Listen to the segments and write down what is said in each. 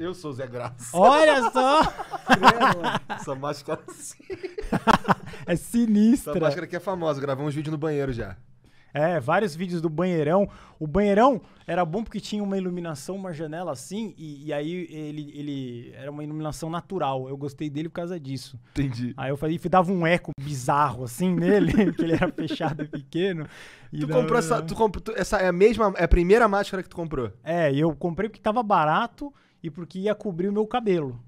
Eu sou o Zé Graça. Olha só! Essa máscara assim. é sinistra. Essa máscara aqui é famosa, gravamos vídeo no banheiro já. É, vários vídeos do banheirão. O banheirão era bom porque tinha uma iluminação, uma janela assim, e, e aí ele, ele era uma iluminação natural. Eu gostei dele por causa disso. Entendi. Aí eu falei, dava um eco bizarro assim nele, que ele era fechado e pequeno. E tu dava... comprou essa, tu comp... essa é a mesma, é a primeira máscara que tu comprou? É, eu comprei porque tava barato e porque ia cobrir o meu cabelo.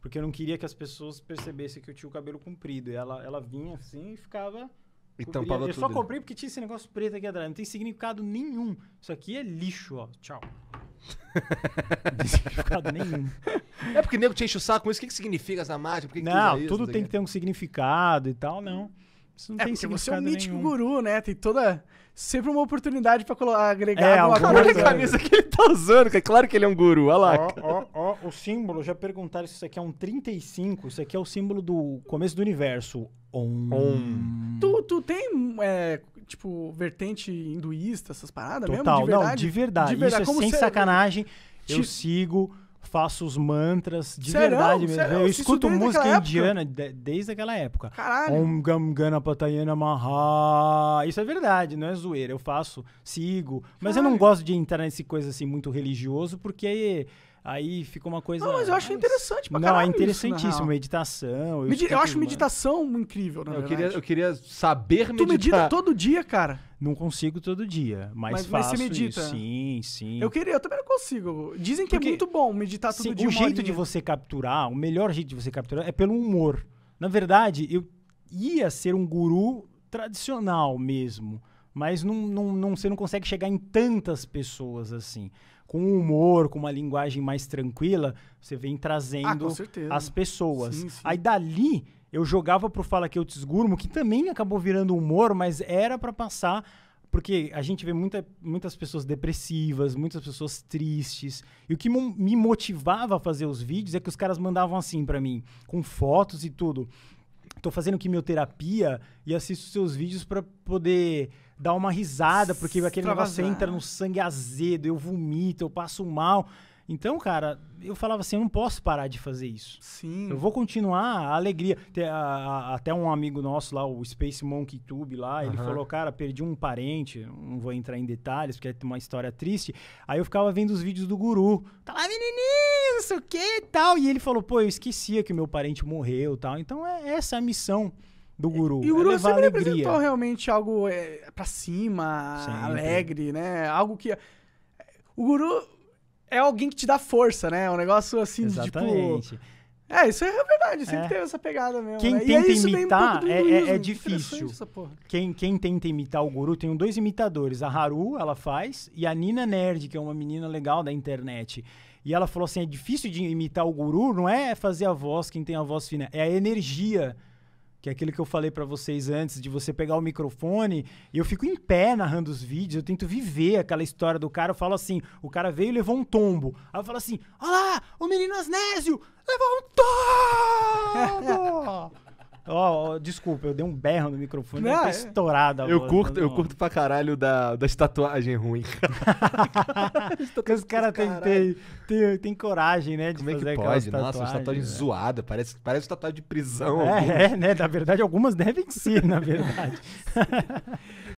Porque eu não queria que as pessoas percebessem que eu tinha o cabelo comprido. E ela, ela vinha assim e ficava. E tampava eu tudo. só né? comprei porque tinha esse negócio preto aqui atrás. Não tem significado nenhum. Isso aqui é lixo, ó. Tchau. não tem significado nenhum. É porque nego te enche o saco com isso. O que, que significa essa margem? Por que que não, tudo isso? tem que ter um significado e tal, não. Hum. Isso não é, tem porque você é um mítico nenhum. guru, né? Tem toda. Sempre uma oportunidade pra agregar é, alguma coisa. Olha a camisa que ele tá usando, é claro que ele é um guru, olha lá. Ó, ó, ó, o símbolo, já perguntaram se isso aqui é um 35, isso aqui é o símbolo do começo do universo. Om. Om. Tu, tu tem, é, tipo, vertente hinduísta, essas paradas Total, mesmo? De verdade? Não, de verdade. De verdade. Isso é sem sacanagem. Eu Te... sigo faço os mantras de Serão? verdade mesmo. Serão? Eu escuto música indiana de, desde aquela época. Caralho. Om Gam Patayana Maha. Isso é verdade, não é zoeira. Eu faço, sigo. Mas eu não gosto de entrar nesse coisa assim muito religioso, porque Aí ficou uma coisa. Não, mas eu acho ah, interessante pra Não, é interessantíssimo. Isso, meditação. Eu, Medi eu acho meditação mano. incrível, na eu verdade. Queria, eu queria saber meditar. Tu medita todo dia, cara? Não consigo todo dia, mas, mas faço mas você medita. Isso. Sim, sim. Eu queria, eu também não consigo. Dizem que é Porque é muito bom meditar todo sim, dia. O jeito de você capturar, o melhor jeito de você capturar é pelo humor. Na verdade, eu ia ser um guru tradicional mesmo mas não, não, não, você não consegue chegar em tantas pessoas assim. Com humor, com uma linguagem mais tranquila, você vem trazendo ah, as pessoas. Sim, sim. Aí dali eu jogava pro Fala que eu te esgurmo, que também acabou virando humor, mas era para passar porque a gente vê muita, muitas pessoas depressivas, muitas pessoas tristes. E o que me motivava a fazer os vídeos é que os caras mandavam assim para mim, com fotos e tudo. Tô fazendo quimioterapia e assisto seus vídeos para poder dar uma risada, porque aquele negócio entra no sangue azedo, eu vomito, eu passo mal. Então, cara, eu falava assim, eu não posso parar de fazer isso. Sim. Eu vou continuar a alegria. Até um amigo nosso lá, o Space Monkey Tube lá, ele uhum. falou, cara, perdi um parente, não vou entrar em detalhes, porque é uma história triste. Aí eu ficava vendo os vídeos do guru. Tá lá, menininho, isso? o que e tal. E ele falou, pô, eu esquecia que meu parente morreu e tal. Então, é, essa é a missão do Guru. E o Guru é é sempre alegria. representou realmente algo é, pra cima, sempre. alegre, né? Algo que. O Guru é alguém que te dá força, né? Um negócio assim, tipo, Exatamente. tipo. É, isso é verdade, sempre é. teve essa pegada mesmo. Quem né? tenta é imitar um é, é, é, difícil. Quem, quem tenta imitar o guru, tem dois imitadores. A Haru, ela faz, e a Nina Nerd, que é uma menina legal da internet. E ela falou assim: é difícil de imitar o guru, não é fazer a voz, quem tem a voz fina, é a energia que é aquilo que eu falei para vocês antes, de você pegar o microfone, eu fico em pé narrando os vídeos, eu tento viver aquela história do cara, eu falo assim, o cara veio e levou um tombo. Aí eu falo assim, olá o menino Asnésio levou um tombo! Ó, oh, desculpa, eu dei um berro no microfone, não, eu é. estourada. Eu voz, curto, eu curto pra caralho da, da tatuagens ruim Porque os caras têm tem, tem, tem, coragem, né? De Como é que pode? Nossa, uma tatuagens né? parece, parece tatuagem de prisão. É, é, né? Na verdade, algumas devem ser, na verdade.